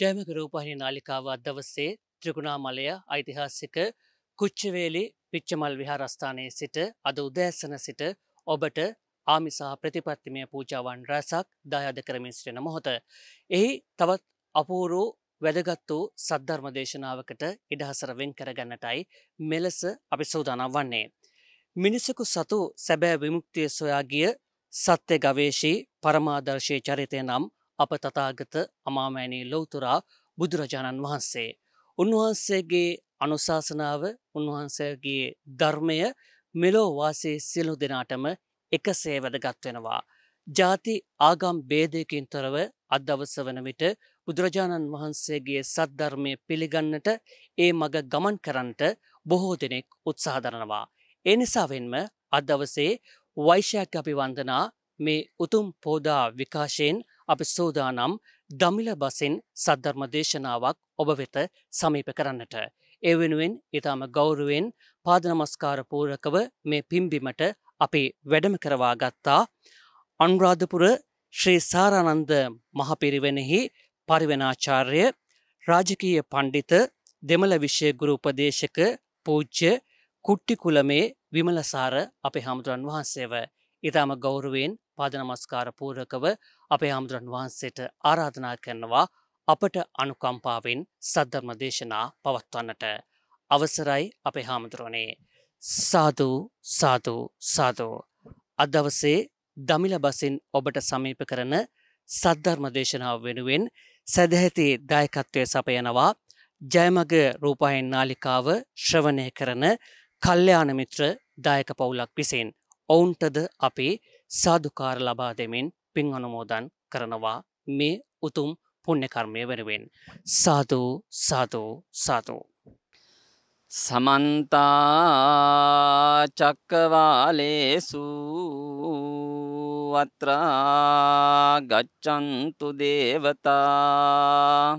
ජයමක රූපහිනි නාලිකාව අදවස්සේ ත්‍රිගුණා මලය ඓතිහාසික කුච්චවේලි පිච්චමල් විහාරස්ථානයේ සිට අද උදෑසන සිට ඔබට ආමිසා ප්‍රතිපත්තිමය පූජාවන් රැසක් දායාද කරමින් සිටෙන මොහොත. එහි තවත් අපූරු වැදගත් වූ සද්ධර්ම දේශනාවකට ඉඩහසර වෙන් කරගන්නටයි මෙලෙස අපි සූදානම් වන්නේ. මිනිසකු සතු සැබෑ විමුක්තිය සොයා ගිය සත්‍ය ගවේශී පරමාදර්ශය චරිතය නම් අප තතාගත අමාමෑනේ ලොවතුරා බුදුරජාණන් වහන්සේ. උන්වහන්සේගේ අනුශාසනාව උන්වහන්සේගේ ධර්මය මෙලෝවාසේ සිලු දෙනාටම එකසේ වැදගත්වෙනවා. ජාති ආගම් බේදයකින් තොරව අදවස වන විට බුදුරජාණන් වහන්සේගේ සද්ධර්මය පිළිගන්නට ඒ මඟ ගමන් කරන්නට බොහෝ දෙනෙක් උත්සාහදරනවා. එනිසාවෙන්ම අදවසේ වෛශ්‍යයක් අපි වන්දනා මේ උතුම් පෝදා විකාශයෙන් අප සෝදානම් දමිල බසින් සද්ධර්ම දේශනාවක් ඔබ වෙත සමීප කරන්නට. ඒ වෙනුවෙන් ඉතාම ගෞරුවෙන් පාදනමස්කාර පූරකව මේ පිම්බිමට අපි වැඩම කරවා ගත්තා අනුරාධපුර ශ්‍රී සාරානන්ද මහපිරිවෙනෙහි පරිවෙනාචාර්ය රාජකීය පණ්ඩිත දෙමළ විශ්ය ගුරුපදේශක පූජ්‍ය කුට්ටිකුලමේ විමලසාර අපේ හාමුදුරන් වහන්සේව. ඉතාම ගෞරුවෙන් පාදනමස්කාර පූරකව අපේ හාමුදුරන් වහන්සේට ආරාධනා කරනවා අපට අනුකම්පාවෙන් සද්ධර්ම දේශනා පවත්වන්නට අවසරයි අපේ හාමුදුරුවනේ සාධූ සාධූ සාධෝ අදවසේ දමිල බසින් ඔබට සමීප කරන සද්ධර්ම දේශනාව වෙනුවෙන් සැදැහැති දායකත්වය සපයනවා ජයමග රූපයෙන් නාලිකාව ශ්‍රවණය කරන කල්්‍යයානමිත්‍ර දායක පවුලක් විසින් ඔවුන්ටද අපේ සාධකාර ලබා දෙමින් පින් අනුමෝදන් කරනවා මේ උතුම් පුුණ්‍යකර්මය වෙනුවෙන්. සාධූ සාධූ සාධූ. සමන්තා චක්කවාලේසු අත්‍රා ගච්චන්තු දේවතා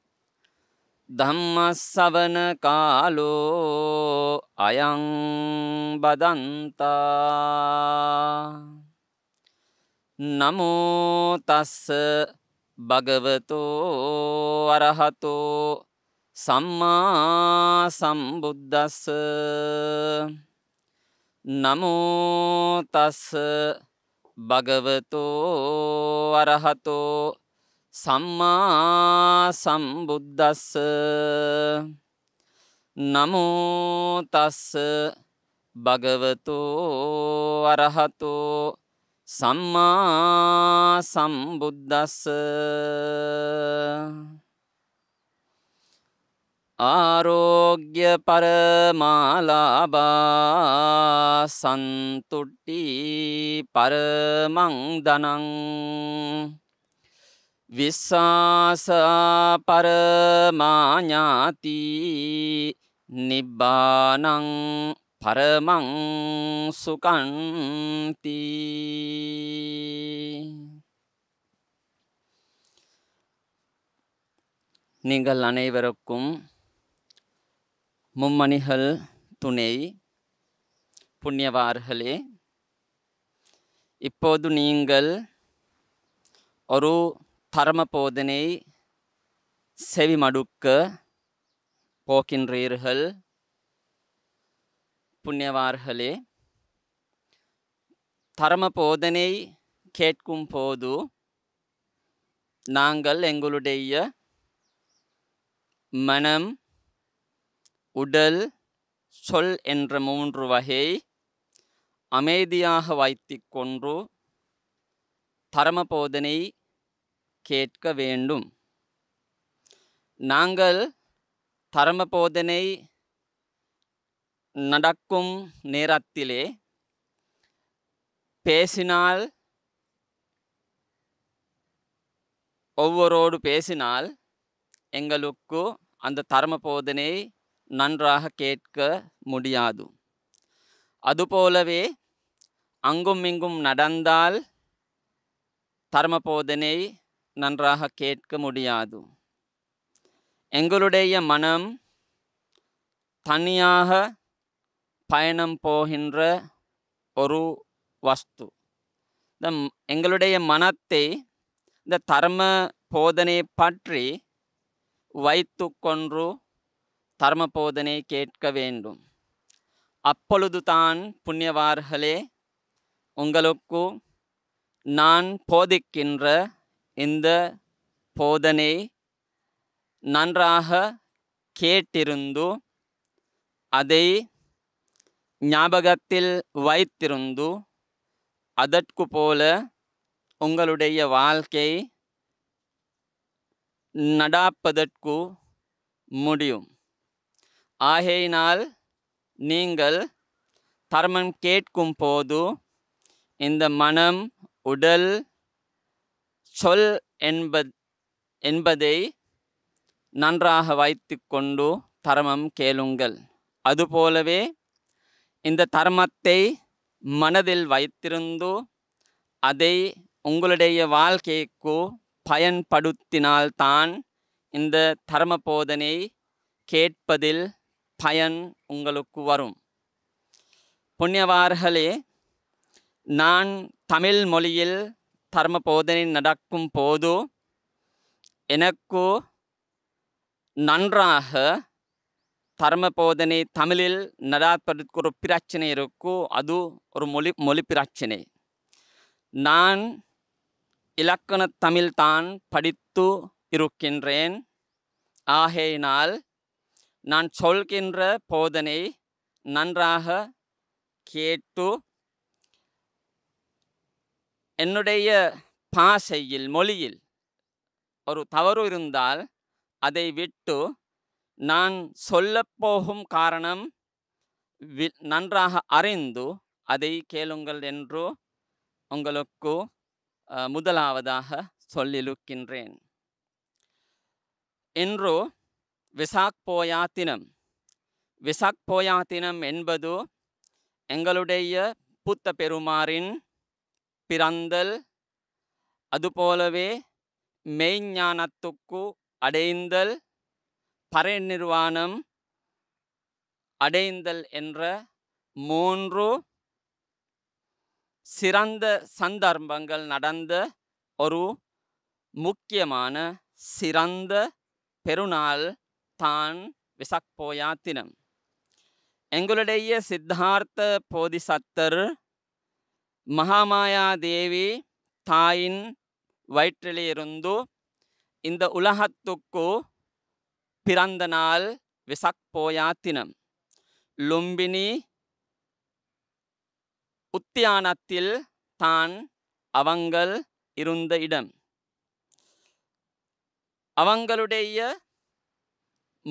ධම්මස්සවන කාලෝ අයං බදන්තා නමෝ තස්ස භගවතෝ අරහතෝ සම්මා සම්බුද්දස්ස නමෝ තස්ස භගවතෝ අරහතෝ සම්මා සම්බුද්දස්ස නමෝතස්ස භගවතෝ අරහතෝ සම්මා සම්බුද්දස්ස ආරෝග්‍ය පරමාලාබා සන්තුට්ටි පරමං දනං විශ්වාස පරමාඥාති නිබ්බානං පරමං සුකන්ති நீங்கள் அனைவருக்கும் மும்மணிகள் துணை புண்ணியவார்களே இப்போது நீங்கள் ஒரு தரமபோதனை செவிமடுக்க போக்கின்றீர்கள் புண்ணியவார்களே தரமபோதனை கேட்கும் போது நாங்கள் எங்களுடைய மனம் உடல் சொல் என்ற மூன்று வகை அமைதியாக வைத்து கொண்டு பரமபோதனை கேட்க வேண்டும் நாங்கள் போதனை நடக்கும் நேரத்திலே பேசினால் ஒவ்வொரோடு பேசினால் எங்களுக்கு அந்த தர்ம போதனை நன்றாக கேட்க முடியாது அதுபோலவே அங்கும் இங்கும் நடந்தால் தர்ம போதனை நன்றாக கேட்க முடியாது எங்களுடைய மனம் தனியாக பயணம் போகின்ற ஒரு வஸ்து இந்த எங்களுடைய மனத்தை இந்த தர்ம போதனை பற்றி வைத்து கொன்று தர்ம போதனை கேட்க வேண்டும் அப்பொழுதுதான் புண்ணியவார்களே உங்களுக்கு நான் போதிக்கின்ற இந்த போதனை நன்றாக கேட்டிருந்து அதை ஞாபகத்தில் வைத்திருந்து அதற்கு போல உங்களுடைய வாழ்க்கை நடாப்பதற்கு முடியும் ஆகையினால் நீங்கள் தர்மம் கேட்கும் போது இந்த மனம் உடல் சொல் என்ப என்பதை நன்றாக வைத்து கொண்டு தர்மம் கேளுங்கள் அதுபோலவே இந்த தர்மத்தை மனதில் வைத்திருந்து அதை உங்களுடைய வாழ்க்கைக்கு பயன்படுத்தினால்தான் இந்த தர்ம போதனை கேட்பதில் பயன் உங்களுக்கு வரும் புண்ணியவார்களே நான் தமிழ் மொழியில் தர்ம போதனை நடக்கும் போது எனக்கு நன்றாக தர்ம போதனை தமிழில் நடாப்பதற்கு ஒரு பிரச்சனை இருக்கும் அது ஒரு மொழி மொழி பிரச்சனை நான் இலக்கண தமிழ் தான் படித்து இருக்கின்றேன் ஆகையினால் நான் சொல்கின்ற போதனை நன்றாக கேட்டு என்னுடைய பாஷையில் மொழியில் ஒரு தவறு இருந்தால் அதை விட்டு நான் சொல்லப்போகும் காரணம் நன்றாக அறிந்து அதை கேளுங்கள் என்று உங்களுக்கு முதலாவதாக சொல்லிருக்கின்றேன் இன்று விசாக் போயாத்தினம் விசாக் போயாத்தினம் என்பது எங்களுடைய புத்த பெருமாரின் பிறந்தல் அதுபோலவே மெய்ஞானத்துக்கு அடைந்தல் பரிநிர்வாணம் அடைந்தல் என்ற மூன்று சிறந்த சந்தர்ப்பங்கள் நடந்த ஒரு முக்கியமான சிறந்த பெருநாள் தான் விசக்போயா தினம் எங்களுடைய சித்தார்த்த போதிசத்தர் மகாமாயாதேவி தாயின் வயிற்றிலிருந்து இந்த உலகத்துக்கு பிறந்த நாள் விசக் போயாத்தினம் லும்பினி உத்தியானத்தில் தான் அவங்கள் இருந்த இடம் அவங்களுடைய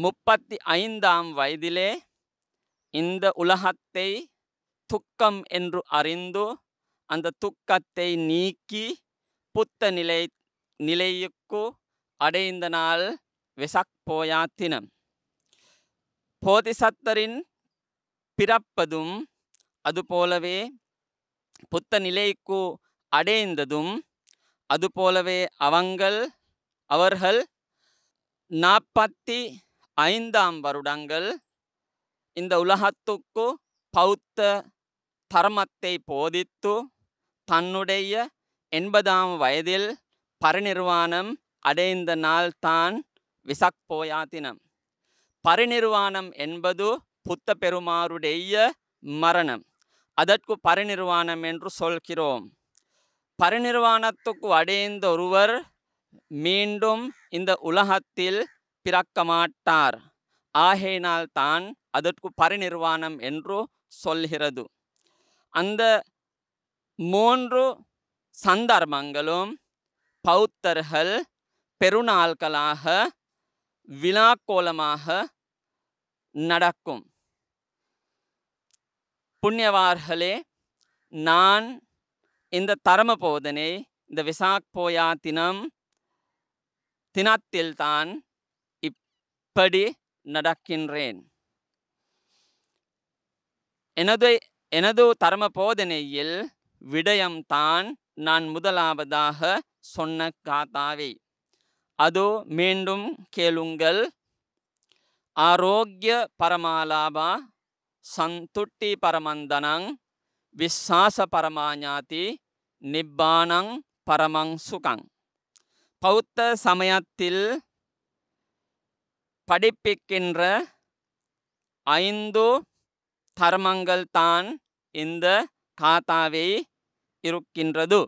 முப்பத்தி ஐந்தாம் வயதிலே இந்த உலகத்தை துக்கம் என்று அறிந்து அந்த துக்கத்தை நீக்கி புத்த நிலை நிலையுக்கு அடைந்த நாள் வெசக் போயா தினம் போதிசத்தரின் பிறப்பதும் அதுபோலவே புத்த நிலைக்கு அடைந்ததும் அதுபோலவே அவங்கள் அவர்கள் நாற்பத்தி ஐந்தாம் வருடங்கள் இந்த உலகத்துக்கு பௌத்த தர்மத்தை போதித்து தன்னுடைய எண்பதாம் வயதில் பரிநிர்வாணம் அடைந்த நாள் தான் விசக் போயாத்தினம் பரிநிர்வாணம் என்பது புத்த பெருமாருடைய மரணம் அதற்கு பரிநிர்வாணம் என்று சொல்கிறோம் பரிநிர்வாணத்துக்கு அடைந்த ஒருவர் மீண்டும் இந்த உலகத்தில் பிறக்க மாட்டார் ஆகையினால் தான் அதற்கு பரிநிர்வாணம் என்று சொல்கிறது அந்த மூன்று சந்தர்மங்களும் பௌத்தர்கள் பெருநாள்களாக விழாக்கோலமாக நடக்கும் புண்ணியவார்களே நான் இந்த தரம போதனை இந்த விசாக் போயா தினம் தினத்தில்தான் இப்படி நடக்கின்றேன் எனது எனது தரம போதனையில் விடயம்தான் நான் முதலாவதாக சொன்ன காதாவை அதோ மீண்டும் கேளுங்கள் ஆரோக்கிய பரமாலாபா சந்துட்டி பரமந்தனங் விஸ்வாச பரமாஞாதி நிப்பானங் பரமங் சுகங் பௌத்த சமயத்தில் படிப்பிக்கின்ற ஐந்து தர்மங்கள்தான் இந்த காத்தாவை இருக்கின்றது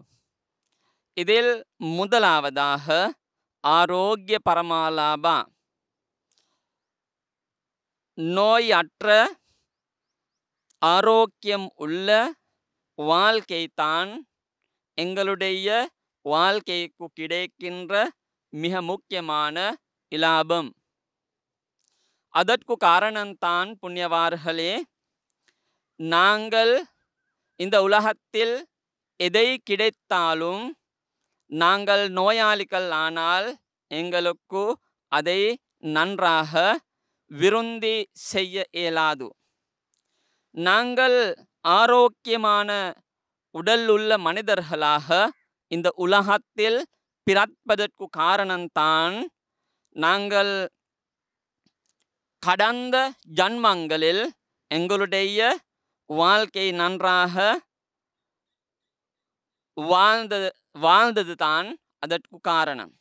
இதில் முதலாவதாக ஆரோக்கிய பரமாலாபா நோயற்ற ஆரோக்கியம் உள்ள வாழ்க்கை தான் எங்களுடைய வாழ்க்கைக்கு கிடைக்கின்ற மிக முக்கியமான இலாபம் அதற்கு காரணம்தான் புண்ணியவார்களே நாங்கள் இந்த உலகத்தில் எதை கிடைத்தாலும் நாங்கள் நோயாளிகள் ஆனால் எங்களுக்கு அதை நன்றாக விருந்தி செய்ய இயலாது நாங்கள் ஆரோக்கியமான உடல் உள்ள மனிதர்களாக இந்த உலகத்தில் பிறப்பதற்கு காரணம்தான் நாங்கள் கடந்த ஜன்மங்களில் எங்களுடைய வாழ்க்கை நன்றாக வாழ்ந்தது வாழ்ந்தது தான் அதற்கு காரணம்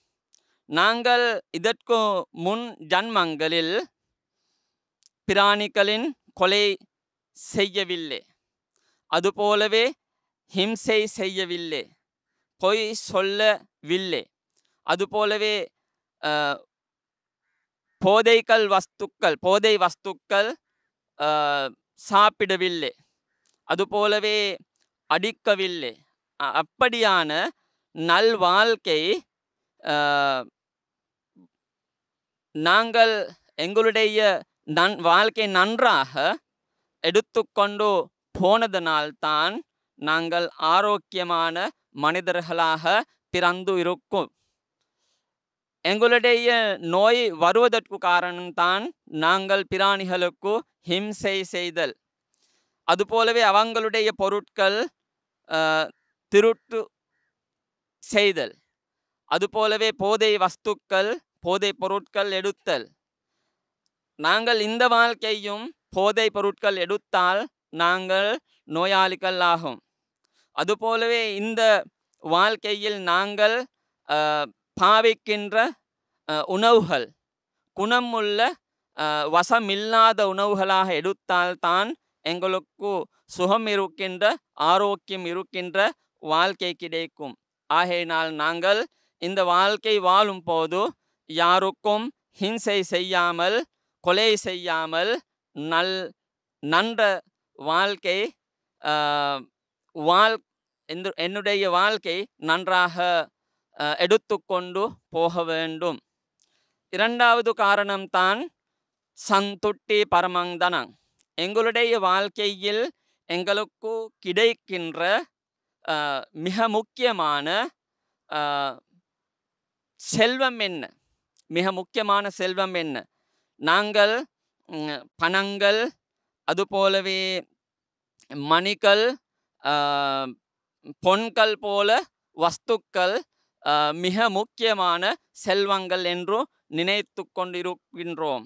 நாங்கள் இதற்கு முன் ஜன்மங்களில் பிராணிகளின் கொலை செய்யவில்லை அதுபோலவே ஹிம்சை செய்யவில்லை பொய் சொல்லவில்லை அதுபோலவே போதைகள் வஸ்துக்கள் போதை வஸ்துக்கள் சாப்பிடவில்லை அதுபோலவே அடிக்கவில்லை அப்படியான நல் வாழ்க்கை நாங்கள் எங்களுடைய நன் வாழ்க்கை நன்றாக எடுத்துக்கொண்டு போனதனால்தான் நாங்கள் ஆரோக்கியமான மனிதர்களாக பிறந்து இருக்கும் எங்களுடைய நோய் வருவதற்கு காரணம்தான் நாங்கள் பிராணிகளுக்கு ஹிம்சை செய்தல் அதுபோலவே அவங்களுடைய பொருட்கள் திருட்டு செய்தல் அதுபோலவே போதை வஸ்துக்கள் போதை பொருட்கள் எடுத்தல் நாங்கள் இந்த வாழ்க்கையும் போதை பொருட்கள் எடுத்தால் நாங்கள் நோயாளிகள் ஆகும் அதுபோலவே இந்த வாழ்க்கையில் நாங்கள் பாவிக்கின்ற உணவுகள் குணமுள்ள வசமில்லாத உணவுகளாக எடுத்தால்தான் எங்களுக்கு சுகம் இருக்கின்ற ஆரோக்கியம் இருக்கின்ற வாழ்க்கை கிடைக்கும் ஆகையினால் நாங்கள் இந்த வாழ்க்கை வாழும் போது யாருக்கும் ஹிம்சை செய்யாமல் கொலை செய்யாமல் நல் நன்ற வாழ்க்கை வாழ் என்னுடைய வாழ்க்கை நன்றாக எடுத்துக்கொண்டு போக வேண்டும் இரண்டாவது காரணம்தான் சந்துட்டி பரமங்கதனம் எங்களுடைய வாழ்க்கையில் எங்களுக்கு கிடைக்கின்ற மிக முக்கியமான செல்வம் என்ன மிக முக்கியமான செல்வம் என்ன நாங்கள் பணங்கள் அதுபோலவே மணிகள் பொன்கள் போல வஸ்துக்கள் மிக முக்கியமான செல்வங்கள் என்று நினைத்து கொண்டிருக்கின்றோம்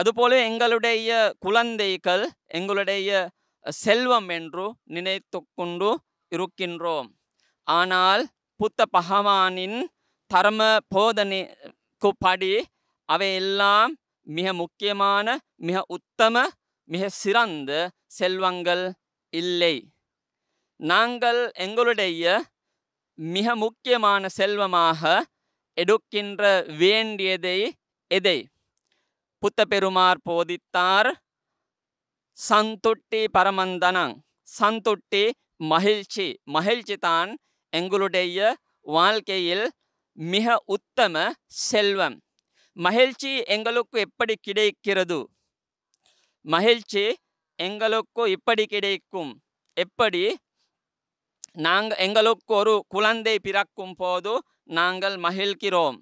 அதுபோல எங்களுடைய குழந்தைகள் எங்களுடைய செல்வம் என்று நினைத்து கொண்டு இருக்கின்றோம் ஆனால் புத்த பகவானின் தர்ம போதனைக்கு படி அவையெல்லாம் மிக முக்கியமான மிக உத்தம மிக சிறந்த செல்வங்கள் இல்லை நாங்கள் எங்களுடைய மிக முக்கியமான செல்வமாக எடுக்கின்ற வேண்டியதை எதை புத்த பெருமார் போதித்தார் சந்துட்டி பரமந்தனங் சந்துட்டி மகிழ்ச்சி மகிழ்ச்சி தான் எங்களுடைய வாழ்க்கையில் மிக உத்தம செல்வம் மகிழ்ச்சி எங்களுக்கு எப்படி கிடைக்கிறது மகிழ்ச்சி எங்களுக்கு இப்படி கிடைக்கும் எப்படி நாங்கள் எங்களுக்கு ஒரு குழந்தை பிறக்கும் போது நாங்கள் மகிழ்கிறோம்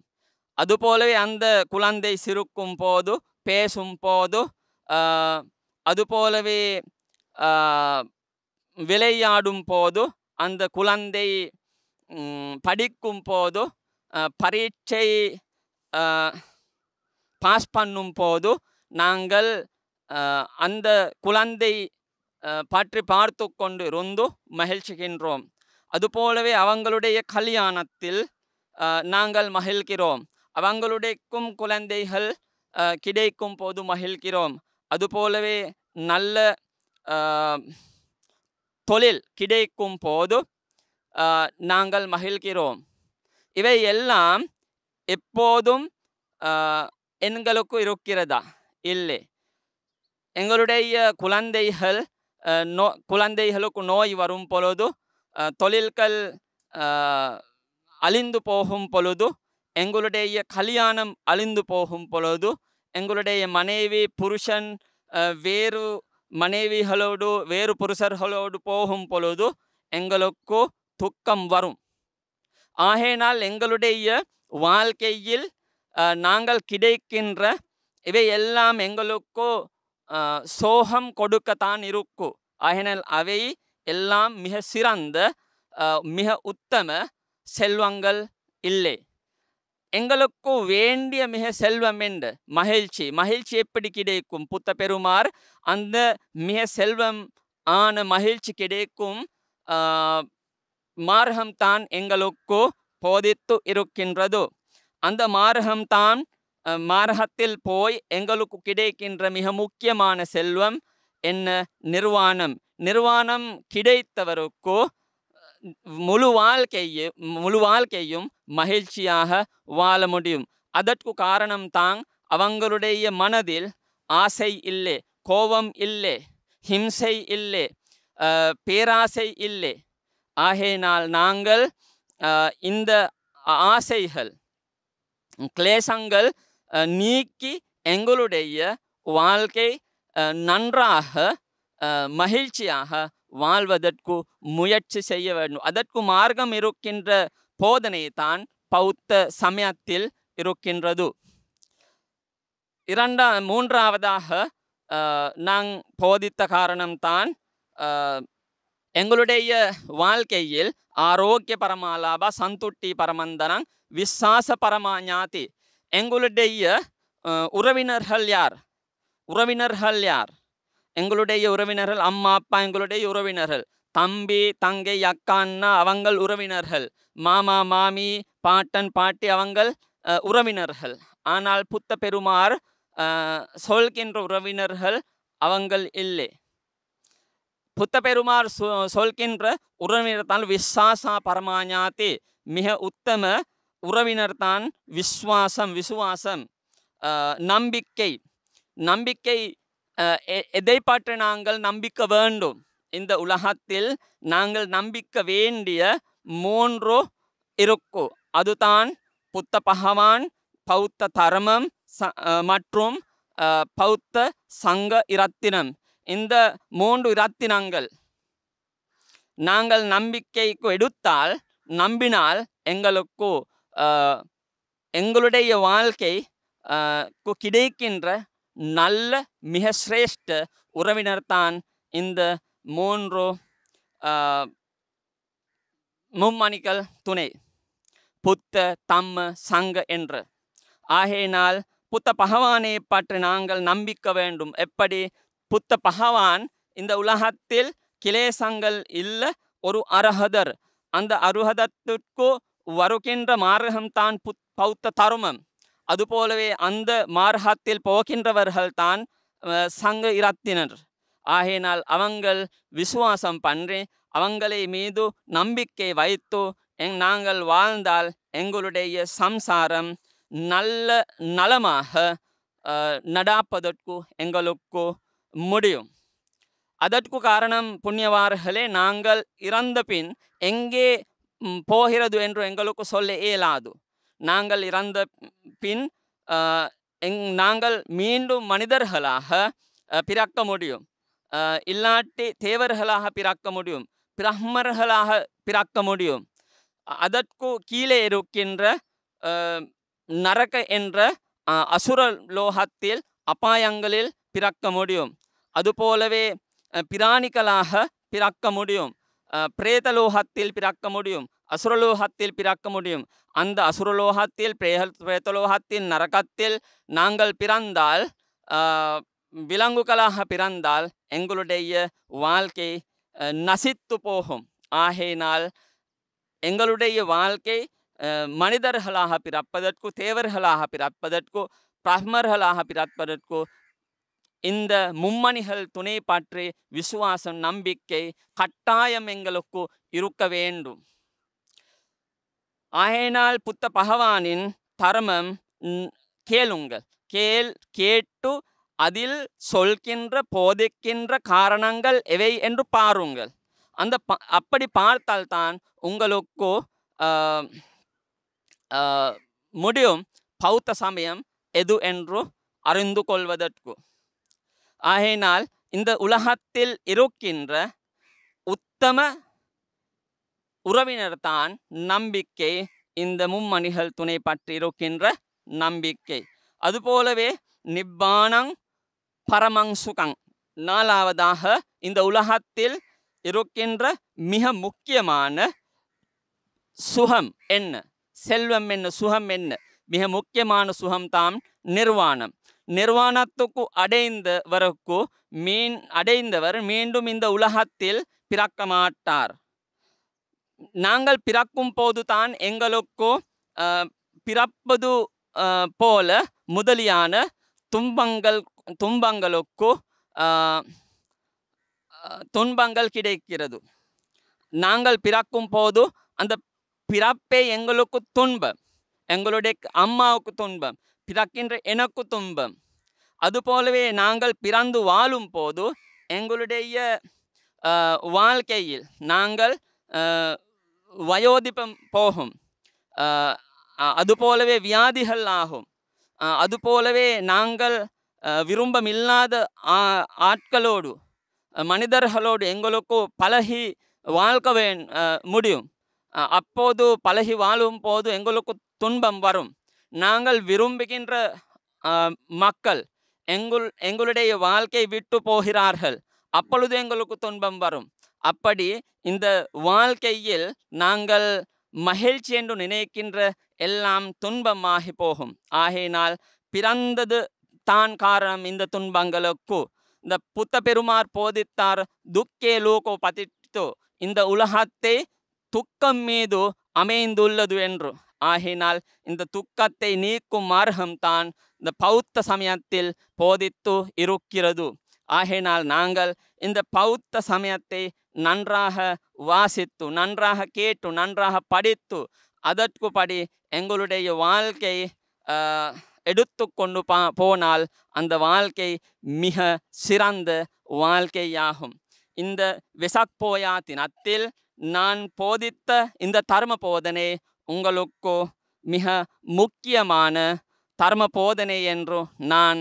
அதுபோலவே அந்த குழந்தை சிறுக்கும் போது பேசும் போது அதுபோலவே விளையாடும் போது அந்த குழந்தை படிக்கும் போது பரீட்சை பாஸ் பண்ணும் போது நாங்கள் அந்த குழந்தை பற்றி பார்த்து கொண்டு இருந்து மகிழ்ச்சிகின்றோம் அதுபோலவே அவங்களுடைய கல்யாணத்தில் நாங்கள் மகிழ்கிறோம் அவங்களுடைக்கும் குழந்தைகள் கிடைக்கும் போது மகிழ்கிறோம் அதுபோலவே நல்ல தொழில் கிடைக்கும் போது நாங்கள் மகிழ்கிறோம் இவை எல்லாம் எப்போதும் எங்களுக்கு இருக்கிறதா இல்லை எங்களுடைய குழந்தைகள் நோ குழந்தைகளுக்கு நோய் வரும் பொழுது தொழில்கள் அழிந்து போகும் பொழுது எங்களுடைய கல்யாணம் அழிந்து போகும் பொழுது எங்களுடைய மனைவி புருஷன் வேறு மனைவிகளோடு வேறு புருஷர்களோடு போகும் பொழுது எங்களுக்கு துக்கம் வரும் ஆகையினால் எங்களுடைய வாழ்க்கையில் நாங்கள் கிடைக்கின்ற இவை எல்லாம் எங்களுக்கு சோகம் கொடுக்கத்தான் இருக்கும் ஆகையினால் அவை எல்லாம் மிக சிறந்த மிக உத்தம செல்வங்கள் இல்லை எங்களுக்கு வேண்டிய மிக செல்வம் என்று மகிழ்ச்சி மகிழ்ச்சி எப்படி கிடைக்கும் புத்த பெருமார் அந்த மிக செல்வம் ஆன மகிழ்ச்சி கிடைக்கும் தான் எங்களுக்கு போதித்து இருக்கின்றது அந்த தான் மார்கத்தில் போய் எங்களுக்கு கிடைக்கின்ற மிக முக்கியமான செல்வம் என்ன நிர்வாணம் நிர்வாணம் கிடைத்தவருக்கோ முழு வாழ்க்கையே முழு வாழ்க்கையும் மகிழ்ச்சியாக வாழ முடியும் அதற்கு காரணம் தான் அவங்களுடைய மனதில் ஆசை இல்லை கோபம் இல்லை ஹிம்சை இல்லை பேராசை இல்லை ஆகையினால் நாங்கள் இந்த ஆசைகள் கிளேசங்கள் நீக்கி எங்களுடைய வாழ்க்கை நன்றாக மகிழ்ச்சியாக வாழ்வதற்கு முயற்சி செய்ய வேண்டும் அதற்கு மார்க்கம் இருக்கின்ற போதனை தான் பௌத்த சமயத்தில் இருக்கின்றது இரண்டா மூன்றாவதாக நாங் போதித்த காரணம்தான் எங்களுடைய வாழ்க்கையில் ஆரோக்கிய பரமாலாப சந்துட்டி பரமந்தனம் விசுவாச பரமா ஞாதி எங்களுடைய உறவினர்கள் யார் உறவினர்கள் யார் எங்களுடைய உறவினர்கள் அம்மா அப்பா எங்களுடைய உறவினர்கள் தம்பி தங்கை அக்கா அண்ணா அவங்கள் உறவினர்கள் மாமா மாமி பாட்டன் பாட்டி அவங்கள் உறவினர்கள் ஆனால் புத்த பெருமார் சொல்கின்ற உறவினர்கள் அவங்கள் இல்லை புத்த பெருமார் சொல்கின்ற உறவினர் தான் விஸ்வாசா பரமாஞாதி மிக உத்தம உறவினர் தான் விஸ்வாசம் விசுவாசம் நம்பிக்கை நம்பிக்கை எதை பற்றி நாங்கள் நம்பிக்க வேண்டும் இந்த உலகத்தில் நாங்கள் நம்பிக்க வேண்டிய மூன்று இருக்கும் அதுதான் புத்த பகவான் பௌத்த தர்மம் மற்றும் பௌத்த சங்க இரத்தினம் இந்த மூன்று இரத்தினங்கள் நாங்கள் நம்பிக்கைக்கு எடுத்தால் நம்பினால் எங்களுக்கு எங்களுடைய வாழ்க்கை கிடைக்கின்ற நல்ல மிக சிரேஷ்ட உறவினர் தான் இந்த மூன்று மும்மணிகள் துணை புத்த தம்ம சங்க என்று ஆகையினால் புத்த பகவானை பற்றி நாங்கள் நம்பிக்க வேண்டும் எப்படி புத்த பகவான் இந்த உலகத்தில் கிளேசங்கள் இல்லை ஒரு அருகதர் அந்த அருகதத்திற்கு வருகின்ற மார்க்கம்தான் புத் பௌத்த தருமம் அதுபோலவே அந்த மார்க்கத்தில் போகின்றவர்கள் தான் சங்க இரத்தினர் ஆகையினால் அவங்கள் விசுவாசம் பண்ணி அவங்களை மீது நம்பிக்கை வைத்து எங் நாங்கள் வாழ்ந்தால் எங்களுடைய சம்சாரம் நல்ல நலமாக நடாப்பதற்கு எங்களுக்கு முடியும் அதற்கு காரணம் புண்ணியவார்களே நாங்கள் இறந்த பின் எங்கே போகிறது என்று எங்களுக்கு சொல்ல இயலாது நாங்கள் இறந்த பின் எங் நாங்கள் மீண்டும் மனிதர்களாக பிறக்க முடியும் இல்லாட்டி தேவர்களாக பிறக்க முடியும் பிரம்மர்களாக பிறக்க முடியும் அதற்கு கீழே இருக்கின்ற நரக என்ற அசுர லோகத்தில் அபாயங்களில் பிறக்க முடியும் அதுபோலவே பிராணிகளாக பிறக்க முடியும் பிரேதலோகத்தில் பிறக்க முடியும் அசுரலோகத்தில் பிறக்க முடியும் அந்த அசுரலோகத்தில் பிரேய பிரேத்தலோகத்தின் நரகத்தில் நாங்கள் பிறந்தால் விலங்குகளாக பிறந்தால் எங்களுடைய வாழ்க்கை நசித்து போகும் ஆகையினால் எங்களுடைய வாழ்க்கை மனிதர்களாக பிறப்பதற்கு தேவர்களாக பிறப்பதற்கு பிரம்மர்களாக பிறப்பதற்கு இந்த மும்மணிகள் துணை பற்றி விசுவாசம் நம்பிக்கை கட்டாயம் எங்களுக்கு இருக்க வேண்டும் ஆயினால் புத்த பகவானின் தர்மம் கேளுங்கள் கேள் கேட்டு அதில் சொல்கின்ற போதிக்கின்ற காரணங்கள் எவை என்று பாருங்கள் அந்த அப்படி பார்த்தால்தான் உங்களுக்கு முடியும் பௌத்த சமயம் எது என்று அறிந்து கொள்வதற்கு ஆகையினால் இந்த உலகத்தில் இருக்கின்ற உத்தம உறவினர்தான் நம்பிக்கை இந்த மும்மணிகள் துணை பற்றி இருக்கின்ற நம்பிக்கை அதுபோலவே நிப்பானங் பரமங் சுகங் நாலாவதாக இந்த உலகத்தில் இருக்கின்ற மிக முக்கியமான சுகம் என்ன செல்வம் என்ன சுகம் என்ன மிக முக்கியமான சுகம்தான் நிர்வாணம் நிர்வாணத்துக்கு அடைந்தவருக்கு மீன் அடைந்தவர் மீண்டும் இந்த உலகத்தில் பிறக்க மாட்டார் நாங்கள் பிறக்கும் போதுதான் தான் எங்களுக்கு பிறப்பது போல முதலியான துன்பங்கள் துன்பங்களுக்கு துன்பங்கள் கிடைக்கிறது நாங்கள் பிறக்கும் போது அந்த பிறப்பே எங்களுக்கு துன்பம் எங்களுடைய அம்மாவுக்கு துன்பம் பிறக்கின்ற எனக்கு துன்பம் அதுபோலவே நாங்கள் பிறந்து வாழும் போது எங்களுடைய வாழ்க்கையில் நாங்கள் வயோதிப்பம் போகும் அது போலவே வியாதிகள் ஆகும் அது போலவே நாங்கள் விரும்பமில்லாத ஆட்களோடு மனிதர்களோடு எங்களுக்கு பழகி வாழ்க்க வே முடியும் அப்போது பழகி வாழும் போது எங்களுக்கு துன்பம் வரும் நாங்கள் விரும்புகின்ற மக்கள் எங்குள் எங்களுடைய வாழ்க்கை விட்டு போகிறார்கள் அப்பொழுது எங்களுக்கு துன்பம் வரும் அப்படி இந்த வாழ்க்கையில் நாங்கள் மகிழ்ச்சி என்று நினைக்கின்ற எல்லாம் துன்பமாகி போகும் ஆகையினால் பிறந்தது தான் காரணம் இந்த துன்பங்களுக்கு இந்த புத்த பெருமார் போதித்தார் துக்கே லோகோ பதித்து இந்த உலகத்தை துக்கம் மீது அமைந்துள்ளது என்று ஆகினால் இந்த துக்கத்தை நீக்கும் மார்க்கம்தான் இந்த பௌத்த சமயத்தில் போதித்து இருக்கிறது ஆகையினால் நாங்கள் இந்த பௌத்த சமயத்தை நன்றாக வாசித்து நன்றாக கேட்டு நன்றாக படித்து அதற்கு படி எங்களுடைய வாழ்க்கை எடுத்து கொண்டு பா போனால் அந்த வாழ்க்கை மிக சிறந்த வாழ்க்கையாகும் இந்த போயா தினத்தில் நான் போதித்த இந்த தர்ம போதனை உங்களுக்கு மிக முக்கியமான தர்ம போதனை என்று நான்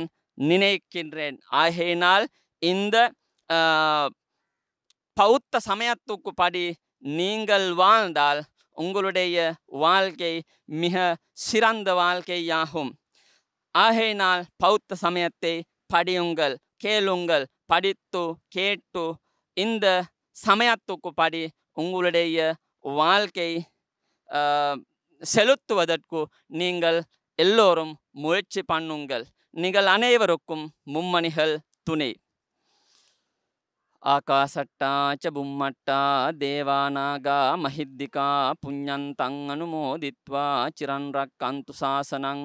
நினைக்கின்றேன் ஆகையினால் இந்த பௌத்த சமயத்துக்கு படி நீங்கள் வாழ்ந்தால் உங்களுடைய வாழ்க்கை மிக சிறந்த வாழ்க்கையாகும் ஆகையினால் பௌத்த சமயத்தை படியுங்கள் கேளுங்கள் படித்து கேட்டு இந்த சமயத்துக்கு படி உங்களுடைய வாழ்க்கை செலுத்துவதற்கு நீங்கள் எல்லோரும் முயற்சி பண்ணுங்கள் நீங்கள் அனைவருக்கும் மும்மணிகள் துணை ආකාසට්ටාච බුම්මට්ටා දේවානාගා මහිද්දිකා පුඤ්ඤන්තං අනුමෝදිත්වා චිරන් රක්칸තු සාසනං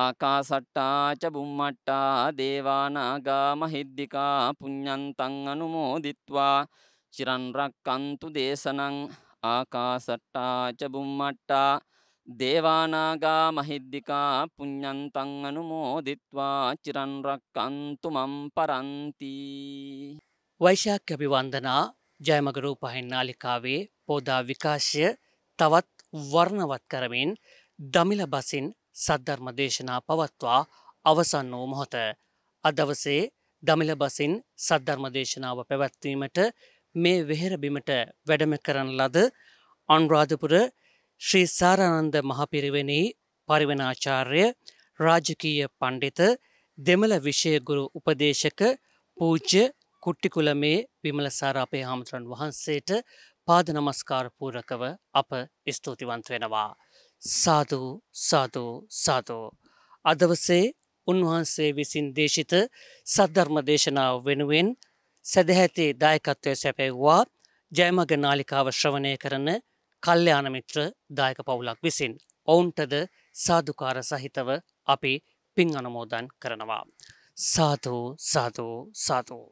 ආකාසට්ටාච බුම්මට්ටා දේවානාගා මහිද්దికා පුඤ්ඤන්තං අනුමෝදිත්වා චිරන් රක්칸තු දේශනං ආකාසට්ටාච බුම්මට්ටා දේවානාගා මහිද්දිකා පුඤ්ඤන්තං අනුමෝදිත්වා චිරන් රක්කන්තු මම් පරන්ති වෛශාඛ්‍ය අභිවන්දනා ජයමග රූපහින් නාලිකාවේ පෝදා විකාශය තවත් වර්ණවත් කරමින් දමිල බසින් සද්ධර්ම දේශනා පවත්වා අවසන් වූ මොහොත අදවසේ දමිල බසින් සද්ධර්ම දේශනාව පැවැත්වීමට මේ වෙහෙරබිමට වැඩම කරන ලද අනුරාධපුර ශ්‍රී සාරානන්ද මහපිරිවෙනේ පරිවනාචාර්ය රාජකීය පණ්ඩිත දෙමළ විෂයගුරු උපදේශක පූජ්‍ය කුට්ටිකුලමේ විමල සාරාපය හාමුදුරන් වහන්සේට පාද නමස්කාරපූරකව අප ස්තුතිවන්ත වෙනවා. සාධූ සාධූ සාධෝ. අදවසේ උන්වහන්සේ විසින් දේශිත සද්ධර්ම දේශනාව වෙනුවෙන් සැදැහැති දායකත්වය සැපැව්වා ජයමග නාලිකාව ශ්‍රවණය කරන කල්්‍යයාන මිත්‍ර දායක පවුලක් විසින් ඔවුන්ටද සාධකාර සහිතව අපි පින් අනමෝදන් කරනවා. සාතෝ සාතෝ සාතෝ.